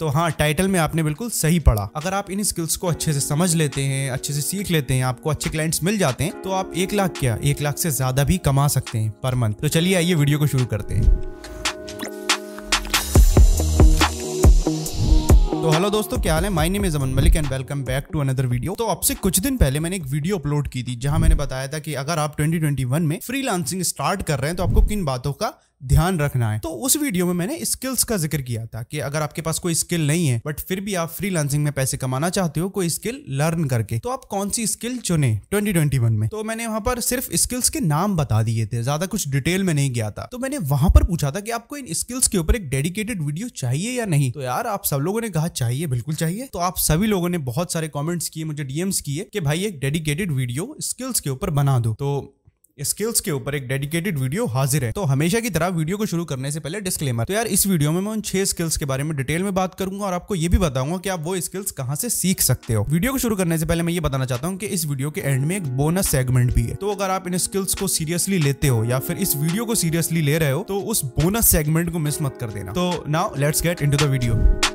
तो हाँ टाइटल में आपने बिल्कुल सही पढ़ा अगर आप इन स्किल्स को अच्छे से समझ लेते हैं अच्छे से सीख लेते हैं आपको अच्छे क्लाइंट्स मिल जाते हैं तो आप एक लाख क्या एक लाख से ज्यादा भी कमा सकते हैं पर मंथ तो चलिए आइए वीडियो को शुरू करते हैं तो हेलो दोस्तों क्या हाल है my name is Aman Malik and welcome back to another video तो आपसे कुछ दिन पहले मैंने एक वीडियो अपलोड की थी जहां मैंने बताया था कि अगर आप 2021 में फ्रीलांसिंग स्टार्ट कर रहे हैं तो आपको किन बातों का ध्यान रखना है तो उस वीडियो में मैंने स्किल्स का जिक्र किया था कि अगर आपके पास कोई स्किल नहीं है बट फिर भी आप फ्री में पैसे कमाना चाहते हो कोई स्किल लर्न करके तो आप कौन सी स्किल चुने 2021 में तो मैंने वहां पर सिर्फ स्किल्स के नाम बता दिए थे ज्यादा कुछ डिटेल में नहीं गया था तो मैंने वहां पर पूछा था कि आपको इन स्किल्स के ऊपर एक डेडिकेटेड वीडियो चाहिए या नहीं तो यार आप सब लोगों ने कहा चाहिए बिल्कुल चाहिए तो आप सभी लोगों ने बहुत सारे कॉमेंट्स किए मुझे डीएम्स किए कि भाई एक डेडिकेटेड वीडियो स्किल्स के ऊपर बना दो तो स्किल्स के ऊपर एक डेडिकेटेड वीडियो हाजिर है तो हमेशा की तरह वीडियो को शुरू करने से पहले डिस्क्लेमर तो यार इस वीडियो में मैं उन छह स्किल्स के बारे में डिटेल में बात करूंगा और आपको ये भी बताऊंगा कि आप वो स्किल्स कहाँ से सीख सकते हो वीडियो को शुरू करने से पहले मैं ये बताना चाहता हूँ कि इस वीडियो के एंड में एक बोनस सेगमेंट भी है तो अगर आप इन स्किल्स को सीरियसली लेते हो या फिर इस वीडियो को सीरियसली ले रहे हो तो उस बोनस सेगमेंट को मिस मत कर देना तो now let's get into video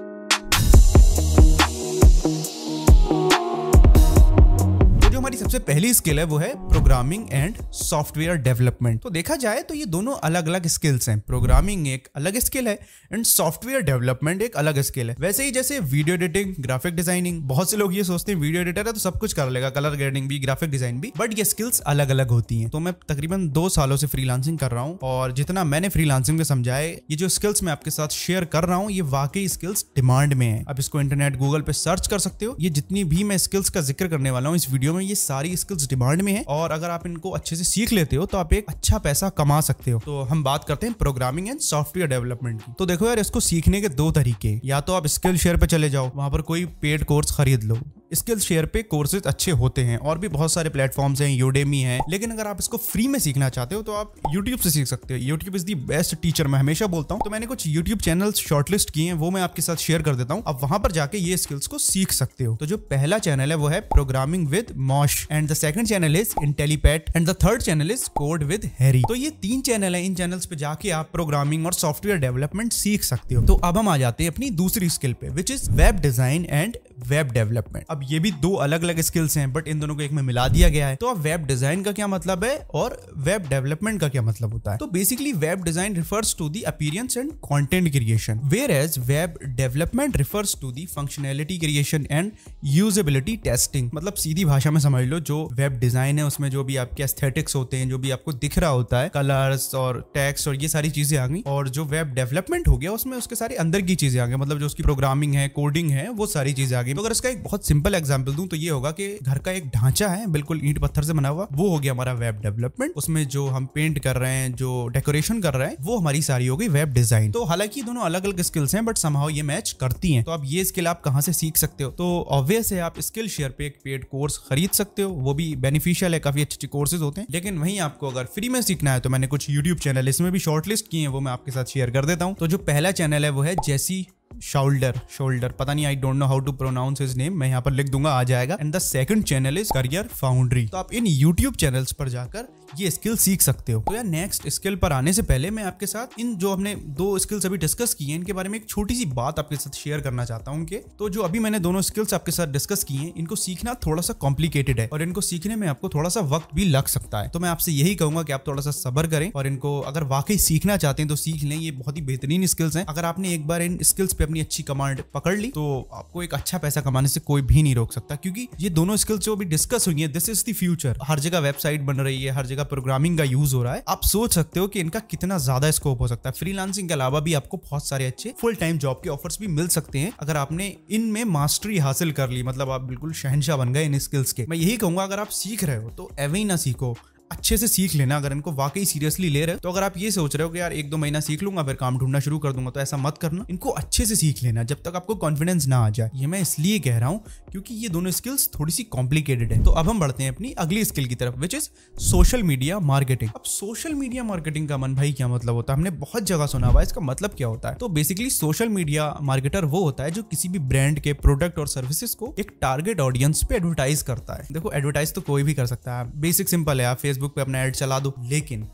सबसे पहली स्किल है वो है प्रोग्रामिंग एंड सॉफ्टवेयर डेवलपमेंट तो देखा जाए तो ये दोनों अलग अलग स्किल्स हैं प्रोग्रामिंग एक अलग स्किल है एंड सॉफ्टवेयर डेवलपमेंट एक अलग स्किल है वैसे ही जैसे वीडियो एडिटिंग ग्राफिक डिजाइनिंग बहुत से लोग ये सोचते हैं वीडियो एडिटर है तो सब कुछ कर लेगा कलर ग्रेडिंग भी ग्राफिक डिजाइन भी बट ये स्किल्स अलग अलग होती है तो मैं तकरीबन दो सालों से फ्री कर रहा हूँ और जितना मैंने फ्री में समझाया ये जो स्किल्स मैं आपके साथ शेयर कर रहा हूँ ये वाकई स्किल्स डिमांड में है आप इसको इंटरनेट गूगल पे सर्च कर सकते हो ये जितनी भी मैं स्किल्स का जिक्र करने वाला हूँ इस वीडियो में ये सारी सारी स्किल्स डिमांड में है और अगर आप इनको अच्छे से सीख लेते हो तो आप एक अच्छा पैसा कमा सकते हो तो हम बात करते हैं प्रोग्रामिंग एंड सॉफ्टवेयर डेवलपमेंट की तो देखो यार इसको सीखने के दो तरीके या तो आप स्किल शेयर पे चले जाओ वहां पर कोई पेड कोर्स खरीद लो स्किल शेयर पे कोर्सेज अच्छे होते हैं और भी बहुत सारे प्लेटफॉर्म्स हैं यूडेमी है लेकिन अगर आप इसको फ्री में सीखना चाहते हो तो आप यूट्यूब से सीख सकते हो YouTube is the best teacher मैं हमेशा बोलता हूँ तो मैंने कुछ यूट्यूब चैनल शॉर्टलिस्ट किए हैं वो मैं आपके साथ शेयर कर देता हूँ आप वहां पर जाके ये स्किल्स को सीख सकते हो तो जो पहला चैनल है वो है programming with Mosh and the second channel is Intellipaat and the third channel is code with Harry तो ये तीन चैनल है इन चैनल्स पे जाके आप प्रोग्रामिंग और सॉफ्टवेयर डेवलपमेंट सीख सकते हो तो अब हम आ जाते हैं अपनी दूसरी स्किल पे which is web design and web development अब ये भी दो अलग अलग स्किल्स हैं बट इन दोनों को एक में मिला दिया गया है तो अब वेब डिजाइन का क्या मतलब है और वेब डेवलपमेंट का क्या मतलब होता है तो basically web design refers to the appearance and content creation whereas web development refers to the functionality creation and usability testing मतलब सीधी भाषा में समझ लो जो वेब डिजाइन है उसमें जो भी आपके एस्थेटिक्स होते हैं जो भी आपको दिख रहा होता है कलर्स और टेक्स्ट और ये सारी चीजें आ गई और जो वेब डेवलपमेंट हो गया उसमें उसके सारे अंदर की चीजें आ गई मतलब जो उसकी प्रोग्रामिंग है कोडिंग है वो सारी चीजें आ आगे तो अगर इसका एक बहुत सिंपल एग्जाम्पल दू तो ये होगा कि घर का एक ढांचा है बिल्कुल ईट पत्थर से बना हुआ वो हो गया हमारा वेब डेवलपमेंट उसमें जो हम पेंट कर रहे हैं जो डेकोरेशन कर रहे हैं वो हमारी सारी हो गई वेब डिजाइन तो हालांकि दोनों अलग अलग स्किल्स हैं बट समाव ये मैच करती हैं तो आप ये स्किल आप कहां से सीख सकते हो तो ऑब्वियस है आप स्किल शेयर पे एक पेड कोर्स खरीद सकते हो वो भी बेनिफिशियल है काफी अच्छे अच्छे कोर्सेज होते हैं लेकिन वहीं आपको अगर फ्री में सीखना है तो मैंने कुछ यूट्यूब चैनल इसमें भी शॉर्ट लिस्ट किए हैं वो मैं आपके साथ शेयर कर देता हूँ तो जो पहला चैनल है वो है जैसी शोल्डर शोल्डर पता नहीं I don't know how to pronounce his name मैं यहाँ पर लिख दूंगा आ जाएगा and the second channel is career foundry तो आप इन यूट्यूब चैनल्स पर जाकर ये स्किल सीख सकते हो तो यार नेक्स्ट स्किल पर आने से पहले मैं आपके साथ इन जो हमने दो स्किल्स अभी डिस्कस की हैं इनके बारे में एक छोटी सी बात आपके साथ शेयर करना चाहता हूँ कि तो जो अभी मैंने दोनों स्किल्स आपके साथ डिस्कस की हैं इनको सीखना थोड़ा सा कॉम्प्लिकेटेड है और इनको सीखने में आपको थोड़ा सा वक्त भी लग सकता है तो मैं आपसे यही कहूंगा कि आप थोड़ा सा सबर करें और इनको अगर वाकई सीखना चाहते हैं तो सीख लें ये बहुत ही बेहतरीन स्किल्स हैं अगर आपने एक बार इन स्किल्स पे अपनी अच्छी कमांड पकड़ ली तो आपको एक अच्छा पैसा कमाने से कोई भी नहीं रोक सकता क्योंकि ये दोनों स्किल्स जो अभी डिस्कस हुई है दिस इज द फ्यूचर हर जगह वेबसाइट बन रही है हर जगह प्रोग्रामिंग का यूज हो रहा है आप सोच सकते हो कि इनका कितना ज्यादा स्कोप हो सकता है फ्रीलांसिंग के अलावा भी आपको बहुत सारे अच्छे फुल टाइम जॉब के ऑफर्स भी मिल सकते हैं अगर आपने इनमें मास्टरी हासिल कर ली मतलब आप बिल्कुल शहनशाह बन गए इन स्किल्स के मैं यही कहूंगा अगर आप सीख रहे हो तो एवे ही ना सीखो अच्छे से सीख लेना अगर इनको वाकई सीरियसली ले रहे हो तो अगर आप ये सोच रहे हो कि यार एक दो महीना सीख लूंगा फिर काम ढूंढना शुरू कर दूंगा तो ऐसा मत करना इनको अच्छे से सीख लेना जब तक आपको कॉन्फिडेंस ना आ जाए ये मैं इसलिए कह रहा हूँ क्योंकि ये दोनों स्किल्स थोड़ी सी कॉम्प्लिकेटेड है तो अब हम बढ़ते हैं अपनी अगली स्किल की तरफ which is social media marketing अब सोशल मीडिया मार्केटिंग का मन भाई क्या मतलब होता है हमने बहुत जगह सुना हुआ इसका मतलब क्या होता है तो बेसिकली सोशल मीडिया मार्केटर वो होता है जो किसी भी ब्रांड के प्रोडक्ट और सर्विसेज को एक टारगेट ऑडियंस पे एडवर्टाइज करता है देखो एडवर्टाइज तो कोई भी कर सकता है बेसिक सिंपल है आप फेसबुक पे अपना ऐड चला दो लेकिन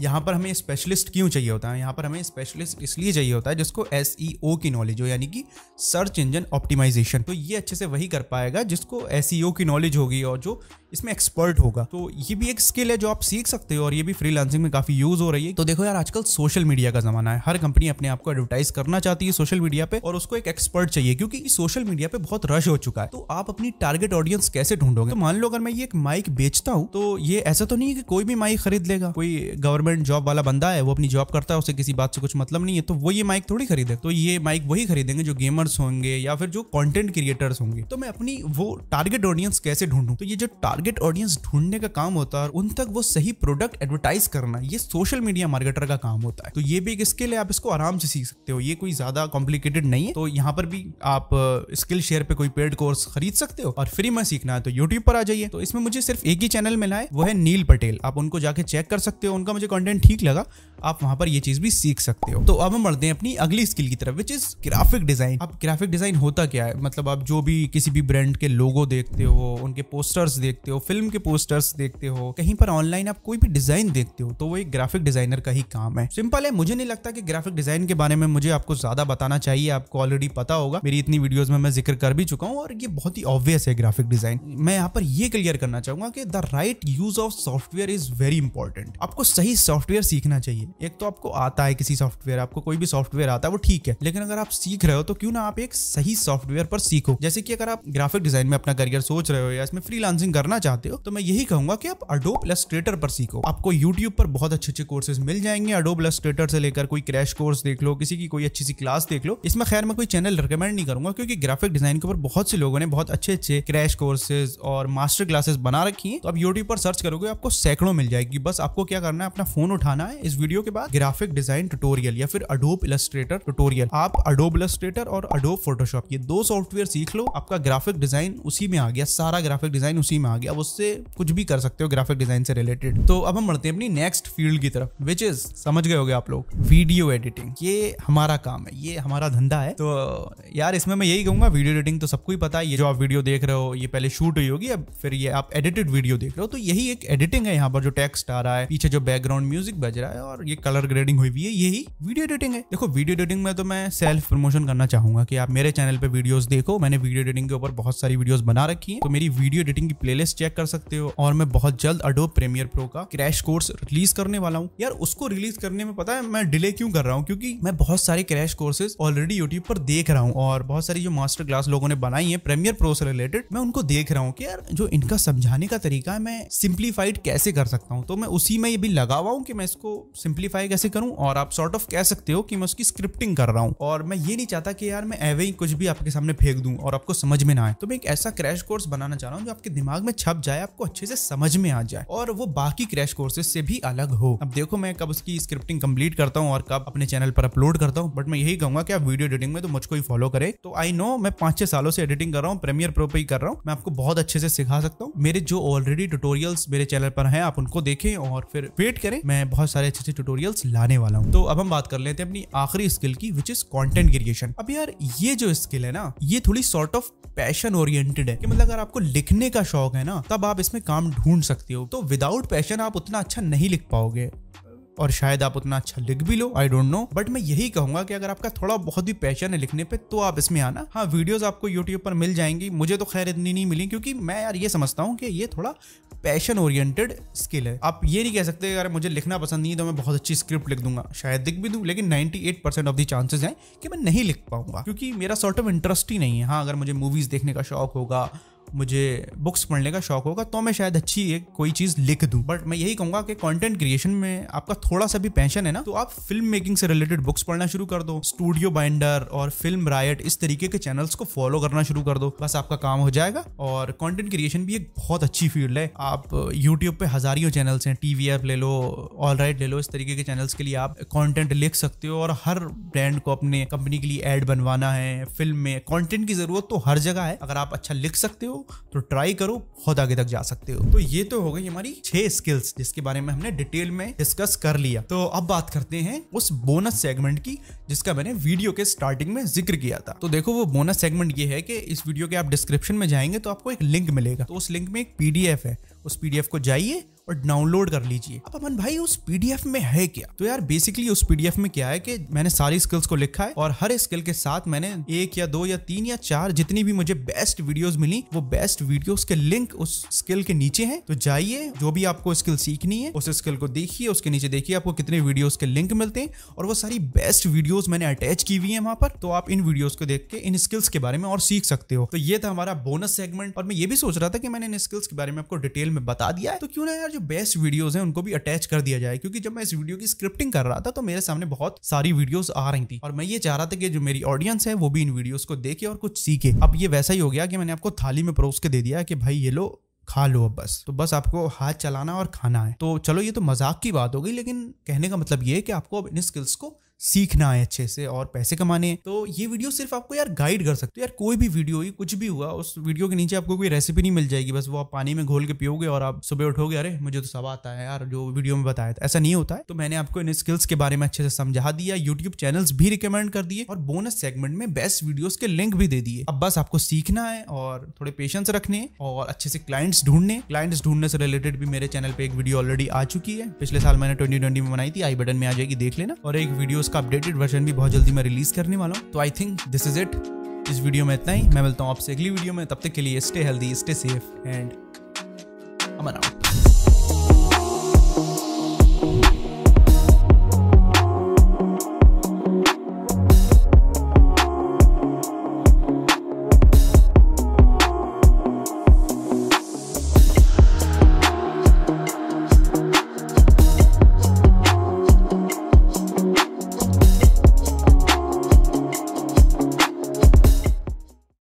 यहाँ पर हमें स्पेशलिस्ट क्यों चाहिए होता है यहाँ पर हमें स्पेशलिस्ट इसलिए चाहिए होता है जिसको एस e की नॉलेज हो यानी कि सर्च इंजन ऑप्टिमाइजेशन तो ये अच्छे से वही कर पाएगा जिसको एस e की नॉलेज होगी और जो इसमें एक्सपर्ट होगा तो ये भी एक स्किल है जो आप सीख सकते हो और ये भी फ्रीलांसिंग में काफी यूज हो रही है तो देखो यार आजकल सोशल मीडिया का जमाना है हर कंपनी अपने आप को एडवर्टाइज करना चाहती है सोशल मीडिया पे और उसको एक एक्सपर्ट चाहिए क्योंकि सोशल मीडिया पे बहुत रश हो चुका है तो आप अपनी टारगेट ऑडियंस कैसे ढूंढोगे तो मान लो अगर मैं ये एक माइक बेचता हूँ तो ये ऐसा तो नहीं है कि कोई भी माइक खरीद लेगा कोई गवर्नमेंट जॉब वाला बंदा है वो अपनी जॉब करता है उसे किसी बात से कुछ मतलब नहीं है तो वो ये माइक थोड़ी खरीदे तो ये माइक वही खरीदेंगे जो गेमर्स होंगे या फिर जो कॉन्टेंट क्रिएटर्स होंगे तो मैं अपनी वो टारगेट ऑडियंस कैसे ढूंढूँ तो ये जो टारगेट ऑडियंस ढूंढने का काम होता है और उन तक वो सही प्रोडक्ट एडवर्टाइज करना ये सोशल मीडिया मार्केटर का काम होता है तो ये भी एक स्किल है आप इसको आराम से सीख सकते हो ये कोई ज्यादा कॉम्प्लिकेटेड नहीं है तो यहाँ पर भी आप स्किल शेयर पे कोई पेड कोर्स खरीद सकते हो और फ्री में सीखना है तो यूट्यूब पर आ जाइए तो इसमें मुझे सिर्फ एक ही चैनल मिला है वो है नील पटेल आप उनको जाके चेक कर सकते हो उनका मुझे कॉन्टेंट ठीक लगा आप वहां पर ये चीज भी सीख सकते हो तो अब हम बढ़ते हैं अपनी अगली स्किल की तरफ विच इज ग्राफिक डिजाइन आप ग्राफिक डिजाइन होता क्या है मतलब आप जो भी किसी भी ब्रांड के लोगो देखते हो उनके पोस्टर्स देखते देखते हो फिल्म के पोस्टर्स देखते हो कहीं पर ऑनलाइन आप कोई भी डिजाइन देखते हो तो वो एक ग्राफिक डिजाइनर का ही काम है सिंपल है मुझे नहीं लगता कि ग्राफिक डिजाइन के बारे में मुझे आपको ज्यादा बताना चाहिए आपको ऑलरेडी पता होगा मेरी इतनी वीडियोज में मैं जिक्र कर भी चुका हूँ और ये बहुत ही ऑब्वियस है ग्राफिक डिजाइन मैं यहाँ पर ये क्लियर करना चाहूंगा कि the right use of software is very important आपको सही सॉफ्टवेयर सीखना चाहिए एक तो आपको आता है किसी सॉफ्टवेयर आपको कोई भी सॉफ्टवेयर आता है वो ठीक है लेकिन अगर आप सीख रहे हो तो क्यों ना आप एक सही सॉफ्टवेयर पर सीखो जैसे कि अगर आप ग्राफिक डिजाइन में अपना करियर सोच रहे हो या इसमें फ्री करना सीखना चाहते हो तो मैं यही कहूंगा कि आप अडोब क्रिएटर पर सीखो आपको यूट्यूब पर बहुत अच्छे अच्छे कोर्सेज मिल जाएंगे अडोब क्रिएटर से लेकर कोई क्रैश कोर्स देख लो किसी की कोई अच्छी सी क्लास देख लो इसमें खैर मैं कोई चैनल रिकमेंड नहीं करूंगा क्योंकि ग्राफिक डिजाइन के ऊपर बहुत से लोगों ने बहुत अच्छे अच्छे क्रैश कोर्सेज और मास्टर क्लासेस बना रखी है तो आप यूट्यूब पर सर्च करोगे आपको सैकड़ों मिल जाएगी बस आपको क्या करना है अपना फोन उठाना है इस वीडियो के बाद ग्राफिक डिजाइन ट्यूटोरियल या फिर अडोब इलस्ट्रेटर ट्यूटोरियल आप अडोब इलस्ट्रेटर और अडोब फोटोशॉप ये दो सॉफ्टवेयर सीख लो आपका ग्राफिक डिजाइन उसी में आ गया सारा ग्राफिक डिजाइन उसी में आ गया कि आप उससे कुछ भी कर सकते हो ग्राफिक डिजाइन से रिलेटेड तो अब हम बढ़ते हैं अपनी नेक्स्ट फील्ड की तरफ विच इज समझ गए आप लोग वीडियो एडिटिंग ये हमारा काम है ये हमारा धंधा है तो यार इसमें मैं यही कहूंगा वीडियो एडिटिंग तो सबको ही पता है ये जो आप वीडियो देख रहे हो ये पहले शूट हुई होगी अब फिर ये आप एडिटेड वीडियो देख रहे हो तो यही एक एडिटिंग है यहाँ पर जो टेक्स्ट आ रहा है पीछे जो बैकग्राउंड म्यूजिक बज रहा है और ये कलर ग्रेडिंग हुई हुई है यही वीडियो एडिटिंग है देखो वीडियो एडिटिंग में तो मैं सेल्फ प्रमोशन करना चाहूंगा कि आप मेरे चैनल पर वीडियोस देखो मैंने वीडियो एडिटिंग के ऊपर बहुत सारी वीडियोस बना रखी है तो मेरी वीडियो एडिटिंग की प्लेलिस्ट चेक कर सकते हो और मैं बहुत जल्द अडोब प्रीमियर प्रो का क्रैश कोर्स रिलीज करने वाला हूँ यार उसको रिलीज करने में पता है मैं डिले क्यों कर रहा हूँ क्योंकि मैं बहुत सारे क्रैश कोर्सेज ऑलरेडी यूट्यूब पर देख रहा हूँ और बहुत सारी जो मास्टर क्लास लोगों ने बनाई है प्रीमियर प्रो से रिलेटेड मैं उनको देख रहा हूँ कि यार जो इनका समझाने का तरीका है मैं सिंप्लीफाइड कैसे कर सकता हूँ तो मैं उसी में ये भी लगा हुआ हूँ कि मैं इसको सिंप्लीफाई कैसे करूँ और आप सॉर्ट ऑफ कह सकते हो कि मैं उसकी स्क्रिप्टिंग कर रहा हूँ और मैं ये नहीं चाहता कि यार मैं एवे ही कुछ भी आपके सामने फेंक दूँ और आपको समझ में ना आए तो मैं एक ऐसा क्रैश कोर्स बनाना चाह रहा हूँ जो आपके दिमाग में छप जाए आपको अच्छे से समझ में आ जाए और वो बाकी क्रैश कोर्सेज से भी अलग हो अब देखो मैं कब उसकी स्क्रिप्टिंग कंप्लीट करता हूँ और कब अपने चैनल पर अपलोड करता हूँ बट मैं यही कहूंगा कि आप वीडियो एडिटिंग में तो मुझको ही फॉलो करें तो आई नो मैं पांच छह सालों से एडिटिंग कर रहा हूँ प्रीमियर प्रो पे ही कर रहा हूँ मैं आपको बहुत अच्छे से सिखा सकता हूँ मेरे जो ऑलरेडी ट्यूटोरियल्स मेरे चैनल पर हैं आप उनको देखें और फिर वेट करें मैं बहुत सारे अच्छे अच्छे ट्यूटोरियल्स लाने वाला हूँ तो अब हम बात कर लेते हैं अपनी आखिरी स्किल की विच इज कॉन्टेंट क्रिएशन अब यार ये जो स्किल है ना ये थोड़ी सॉर्ट ऑफ पैशन ओरिएंटेड है कि मतलब अगर आपको लिखने का शौक है ना ना तब आप इसमें काम ढूंढ सकते हो तो विदाउट पैशन आप उतना अच्छा नहीं लिख पाओगे और शायद आप उतना अच्छा लिख भी लो आई डोंट नो बट मैं यही कहूंगा कि अगर आपका थोड़ा बहुत भी पैशन है लिखने पे तो आप इसमें आना हाँ वीडियोस आपको यूट्यूब पर मिल जाएंगी मुझे तो खैर इतनी नहीं मिली क्योंकि मैं यार ये समझता हूँ कि ये थोड़ा पैशन ओरिएंटेड स्किल है आप ये नहीं कह सकते अगर मुझे लिखना पसंद नहीं है तो मैं बहुत अच्छी स्क्रिप्ट लिख दूंगा शायद लिख भी दूँ लेकिन 98% ऑफ दी चांसेज हैं कि मैं नहीं लिख पाऊंगा क्योंकि मेरा सॉर्ट ऑफ इंटरेस्ट ही नहीं है हाँ अगर मुझे मूवीज देखने का शौक होगा मुझे बुक्स पढ़ने का शौक होगा तो मैं शायद अच्छी एक कोई चीज़ लिख दूं बट मैं यही कहूंगा कि कंटेंट क्रिएशन में आपका थोड़ा सा भी पैशन है ना तो आप फिल्म मेकिंग से रिलेटेड बुक्स पढ़ना शुरू कर दो स्टूडियो बाइंडर और फिल्म रायट इस तरीके के चैनल्स को फॉलो करना शुरू कर दो बस आपका काम हो जाएगा और कॉन्टेंट क्रिएशन भी एक बहुत अच्छी फील्ड है आप यूट्यूब पे हजारियों चैनल्स हैं टी वी एफ ले लो ऑल राइट ले लो इस तरीके के चैनल्स के लिए आप कॉन्टेंट लिख सकते हो और हर ब्रांड को अपने कंपनी के लिए एड बनवाना है फिल्म में कॉन्टेंट की जरूरत तो हर जगह है अगर आप अच्छा लिख सकते हो हो तो ट्राई करो बहुत आगे तक जा सकते हो तो ये तो हो गई हमारी छह स्किल्स जिसके बारे में हमने डिटेल में डिस्कस कर लिया तो अब बात करते हैं उस बोनस सेगमेंट की जिसका मैंने वीडियो के स्टार्टिंग में जिक्र किया था तो देखो वो बोनस सेगमेंट ये है कि इस वीडियो के आप डिस्क्रिप्शन में जाएंगे तो आपको एक लिंक मिलेगा तो उस लिंक में एक पीडीएफ है उस पीडीएफ को जाइए और डाउनलोड कर लीजिए अब अमन भाई उस पीडीएफ में है क्या तो यार बेसिकली उस पीडीएफ में क्या है कि मैंने सारी स्किल्स को लिखा है और हर स्किल के साथ मैंने एक या दो या तीन या चार जितनी भी मुझे बेस्ट वीडियोस मिली वो बेस्ट वीडियोस के लिंक उस स्किल के नीचे हैं तो जाइए जो भी आपको स्किल सीखनी है उस स्किल को देखिए उसके नीचे देखिए आपको कितने वीडियोस के लिंक मिलते हैं और वो सारी बेस्ट वीडियोस मैंने अटैच की हुई है वहां पर तो आप इन वीडियोस को देख के इन स्किल्स के बारे में और सीख सकते हो तो ये था हमारा बोनस सेगमेंट और मैं ये भी सोच रहा था कि मैंने इन स्किल्स के बारे में आपको डिटेल में बता दिया है तो क्यों ना यार जो बेस्ट वीडियोस हैं उनको भी अटैच कर दिया जाए क्योंकि जब मैं इस वीडियो की स्क्रिप्टिंग कर रहा था तो मेरे सामने बहुत सारी वीडियोस आ रही थी और मैं ये चाह रहा था कि जो मेरी ऑडियंस है वो भी इन वीडियोस को देखे और कुछ सीखे अब ये वैसा ही हो गया कि मैंने आपको थाली में परोस के दे दिया कि भाई ये लो खा लो अब बस तो बस आपको हाथ चलाना और खाना है तो चलो ये तो मजाक की बात हो गई लेकिन कहने का मतलब ये है कि आपको अब इन स्किल्स को सीखना है अच्छे से और पैसे कमाने तो ये वीडियो सिर्फ आपको यार गाइड कर सकते हो यार कोई भी वीडियो ही कुछ भी हुआ उस वीडियो के नीचे आपको कोई रेसिपी नहीं मिल जाएगी बस वो आप पानी में घोल के पियोगे और आप सुबह उठोगे अरे मुझे तो सब आता है यार जो वीडियो में बताया था ऐसा नहीं होता है तो मैंने आपको इन स्किल्स के बारे में अच्छे से समझा दिया यूट्यूब चैनल्स भी रिकमेंड कर दिए और बोनस सेगमेंट में बेस्ट वीडियो के लिंक भी दे दिए अब बस आपको सीखना है और थोड़े पेशेंस रखने और अच्छे से क्लाइंट्स ढूंढने क्लाइंट्स ढूंढने से रिलेटेड भी मेरे चैनल पे एक वीडियो ऑलरेडी आ चुकी है पिछले साल मैंने ट्वेंटी में बनाई थी आई बटन में आ जाएगी देख लेना और एक वीडियो उसका अपडेटेड वर्जन भी बहुत जल्दी मैं रिलीज करने वाला हूँ तो I think this is it इस वीडियो में इतना ही मैं मिलता हूँ आपसे अगली वीडियो में तब तक के लिए stay healthy stay safe and Aman out